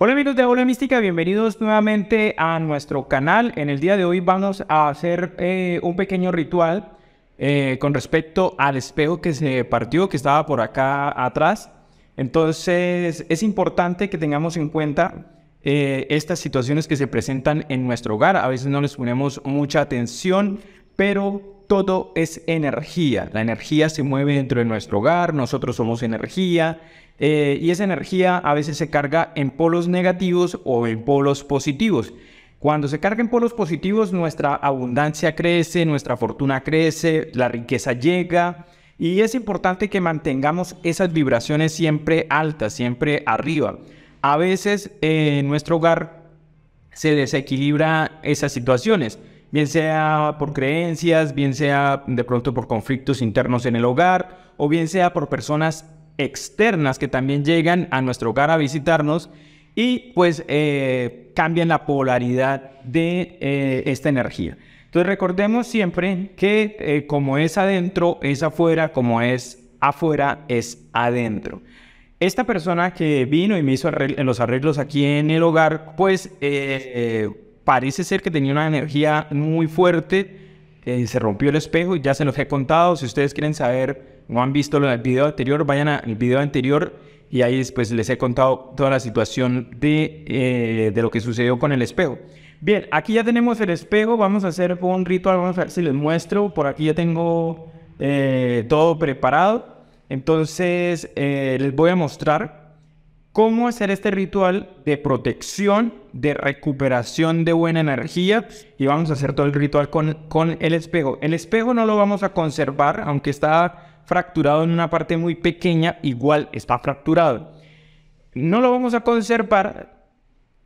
Hola amigos de Hola Mística, bienvenidos nuevamente a nuestro canal. En el día de hoy vamos a hacer eh, un pequeño ritual eh, con respecto al espejo que se partió, que estaba por acá atrás. Entonces es importante que tengamos en cuenta eh, estas situaciones que se presentan en nuestro hogar. A veces no les ponemos mucha atención, pero todo es energía. La energía se mueve dentro de nuestro hogar, nosotros somos energía, eh, y esa energía a veces se carga en polos negativos o en polos positivos. Cuando se carga en polos positivos, nuestra abundancia crece, nuestra fortuna crece, la riqueza llega. Y es importante que mantengamos esas vibraciones siempre altas, siempre arriba. A veces en eh, nuestro hogar se desequilibra esas situaciones, bien sea por creencias, bien sea de pronto por conflictos internos en el hogar, o bien sea por personas externas que también llegan a nuestro hogar a visitarnos y pues eh, cambian la polaridad de eh, esta energía. Entonces recordemos siempre que eh, como es adentro, es afuera, como es afuera, es adentro. Esta persona que vino y me hizo los arreglos aquí en el hogar, pues parece ser que tenía una energía muy fuerte, se rompió el espejo ya se los he contado, si ustedes quieren saber no han visto el video anterior, vayan al video anterior y ahí después les he contado toda la situación de, eh, de lo que sucedió con el espejo. Bien, aquí ya tenemos el espejo, vamos a hacer un ritual, vamos a ver si les muestro, por aquí ya tengo eh, todo preparado. Entonces eh, les voy a mostrar cómo hacer este ritual de protección, de recuperación de buena energía y vamos a hacer todo el ritual con, con el espejo. El espejo no lo vamos a conservar, aunque está fracturado en una parte muy pequeña, igual está fracturado. No lo vamos a conservar,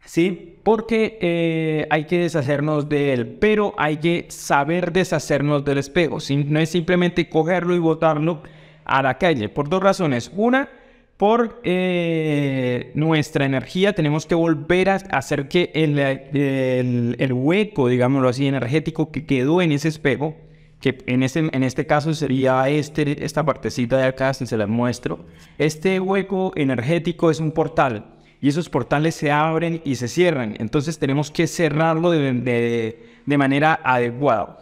¿sí? Porque eh, hay que deshacernos de él, pero hay que saber deshacernos del espejo. No es simplemente cogerlo y botarlo a la calle, por dos razones. Una, por eh, nuestra energía tenemos que volver a hacer que el hueco, digámoslo así, energético que quedó en ese espejo, que en este, caso sería este, esta partecita de acá, si se la muestro. Este hueco energético es un portal y esos portales se abren y se cierran. Entonces tenemos que cerrarlo de, manera adecuada.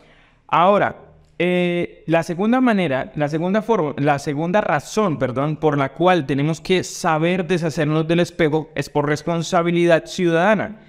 Ahora, eh, la segunda manera, la segunda forma, la segunda razón, perdón, por la cual tenemos que saber deshacernos del espejo es por responsabilidad ciudadana.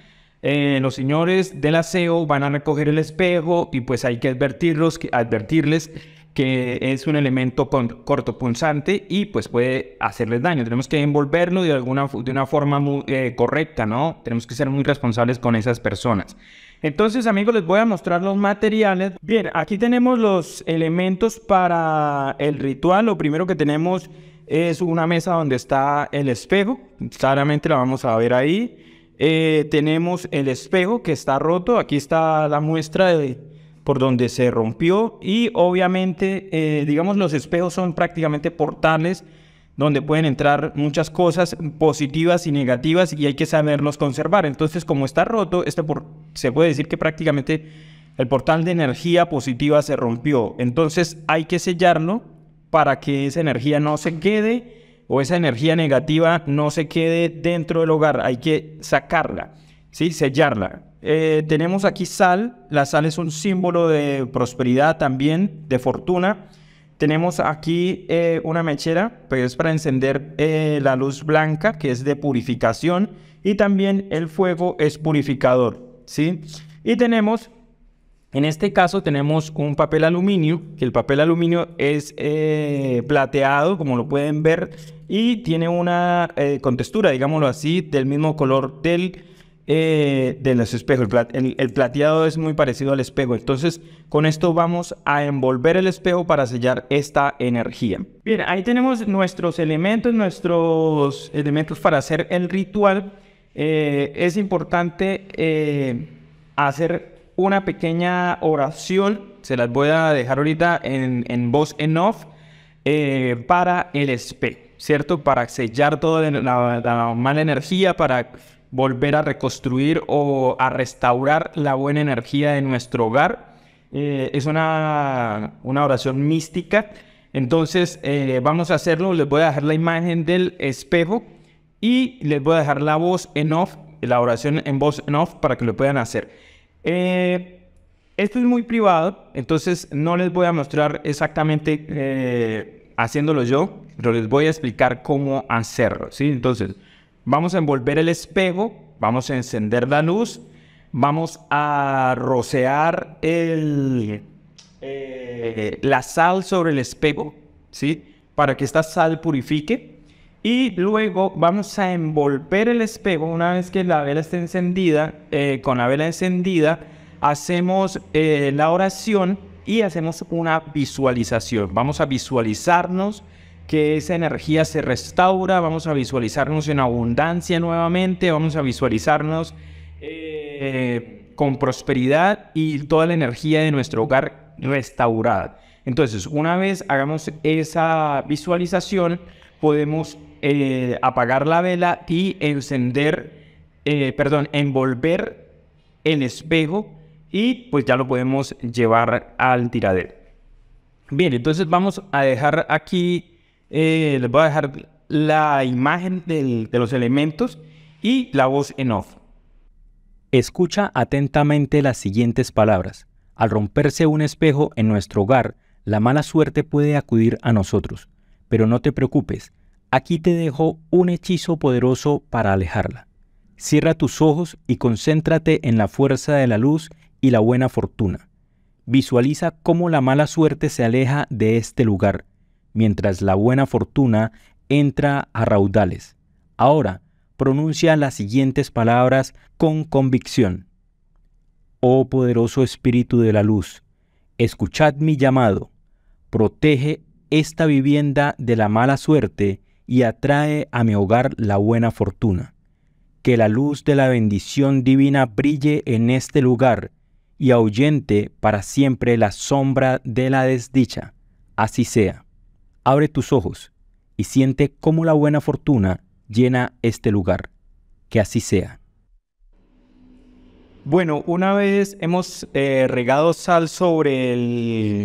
Eh, los señores del aseo van a recoger el espejo y pues hay que advertirlos, advertirles que es un elemento cortopunzante y pues puede hacerles daño. Tenemos que envolverlo de alguna de una forma muy, eh, correcta, ¿no? Tenemos que ser muy responsables con esas personas. Entonces, amigos, les voy a mostrar los materiales. Bien, aquí tenemos los elementos para el ritual. Lo primero que tenemos es una mesa donde está el espejo. Claramente la vamos a ver ahí. Eh, tenemos el espejo que está roto. Aquí está la muestra de por donde se rompió. Y obviamente, eh, digamos, los espejos son prácticamente portales donde pueden entrar muchas cosas positivas y negativas y hay que saberlos conservar. Entonces, como está roto, este por se puede decir que prácticamente el portal de energía positiva se rompió. Entonces, hay que sellarlo para que esa energía no se quede o esa energía negativa no se quede dentro del hogar, hay que sacarla, ¿sí? sellarla. Eh, tenemos aquí sal, la sal es un símbolo de prosperidad también, de fortuna. Tenemos aquí eh, una mechera, pues es para encender eh, la luz blanca, que es de purificación, y también el fuego es purificador, ¿sí? Y tenemos en este caso tenemos un papel aluminio, que el papel aluminio es eh, plateado, como lo pueden ver, y tiene una eh, contextura, digámoslo así, del mismo color del, eh, de los espejos. El, el, plateado es muy parecido al espejo. Entonces, con esto vamos a envolver el espejo para sellar esta energía. Bien, ahí tenemos nuestros elementos, nuestros elementos para hacer el ritual. Eh, es importante hacer una pequeña oración, se las voy a dejar ahorita en, en voz en off, eh, para el SP, ¿cierto? Para sellar toda la, mala energía, para volver a reconstruir o a restaurar la buena energía de nuestro hogar. Eh, es una, una, oración mística. Entonces eh, vamos a hacerlo. Les voy a dejar la imagen del espejo y les voy a dejar la voz en off, la oración en voz en off para que lo puedan hacer. Eh, esto es muy privado, entonces no les voy a mostrar exactamente eh, haciéndolo yo, pero les voy a explicar cómo hacerlo, ¿sí? Entonces, vamos a envolver el espejo, vamos a encender la luz, vamos a rocear eh, la sal sobre el espejo, ¿sí? Para que esta sal purifique. Y luego vamos a envolver el espejo. Una vez que la vela esté encendida, eh, con la vela encendida, hacemos eh, la oración y hacemos una visualización. Vamos a visualizarnos que esa energía se restaura, vamos a visualizarnos en abundancia nuevamente, vamos a visualizarnos eh, con prosperidad y toda la energía de nuestro hogar restaurada. Entonces, una vez hagamos esa visualización, podemos eh, apagar la vela y encender, eh, perdón, envolver el espejo y pues ya lo podemos llevar al tiradero. Bien, entonces vamos a dejar aquí, eh, les voy a dejar la imagen de los elementos y la voz en off. Escucha atentamente las siguientes palabras. Al romperse un espejo en nuestro hogar, la mala suerte puede acudir a nosotros, pero no te preocupes, Aquí te dejo un hechizo poderoso para alejarla. Cierra tus ojos y concéntrate en la fuerza de la luz y la buena fortuna. Visualiza cómo la mala suerte se aleja de este lugar, mientras la buena fortuna entra a raudales. Ahora, pronuncia las siguientes palabras con convicción. Oh poderoso Espíritu de la Luz, escuchad mi llamado, protege esta vivienda de la mala suerte y atrae a mi hogar la buena fortuna. Que la luz de la bendición divina brille en este lugar y ahuyente para siempre la sombra de la desdicha. Así sea. Abre tus ojos y siente cómo la buena fortuna llena este lugar. Que así sea. Bueno, una vez hemos eh, regado sal sobre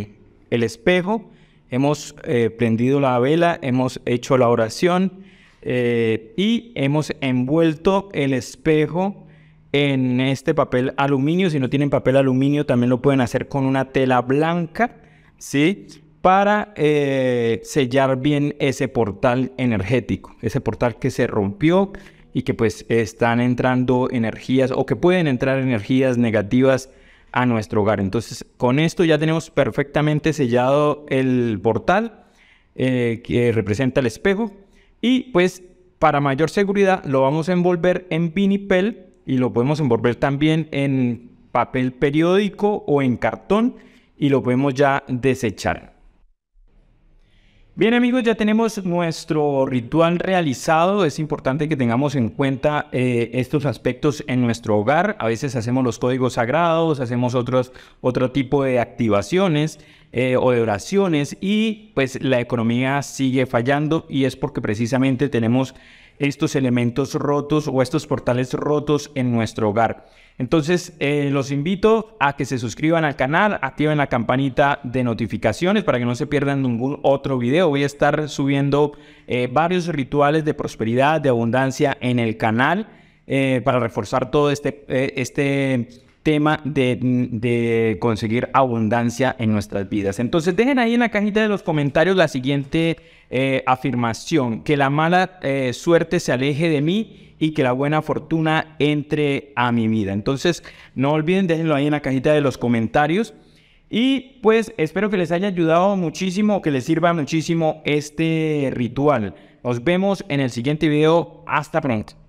el espejo, Hemos eh, prendido la vela, hemos hecho la oración eh, y hemos envuelto el espejo en este papel aluminio. Si no tienen papel aluminio, también lo pueden hacer con una tela blanca, ¿sí? Para eh, sellar bien ese portal energético, ese portal que se rompió y que pues están entrando energías o que pueden entrar energías negativas a nuestro hogar. Entonces, con esto ya tenemos perfectamente sellado el portal eh, que representa el espejo y pues para mayor seguridad lo vamos a envolver en vinipel y lo podemos envolver también en papel periódico o en cartón y lo podemos ya desechar. Bien amigos, ya tenemos nuestro ritual realizado. Es importante que tengamos en cuenta eh, estos aspectos en nuestro hogar. A veces hacemos los códigos sagrados, hacemos otros, otro tipo de activaciones eh, o de oraciones y pues la economía sigue fallando y es porque precisamente tenemos estos elementos rotos o estos portales rotos en nuestro hogar. Entonces, eh, los invito a que se suscriban al canal, activen la campanita de notificaciones para que no se pierdan ningún otro video. Voy a estar subiendo eh, varios rituales de prosperidad, de abundancia en el canal eh, para reforzar todo este, este tema de, conseguir abundancia en nuestras vidas. Entonces dejen ahí en la cajita de los comentarios la siguiente eh, afirmación, que la mala eh, suerte se aleje de mí y que la buena fortuna entre a mi vida. Entonces no olviden, déjenlo ahí en la cajita de los comentarios. Y pues espero que les haya ayudado muchísimo, que les sirva muchísimo este ritual. Nos vemos en el siguiente video. Hasta pronto.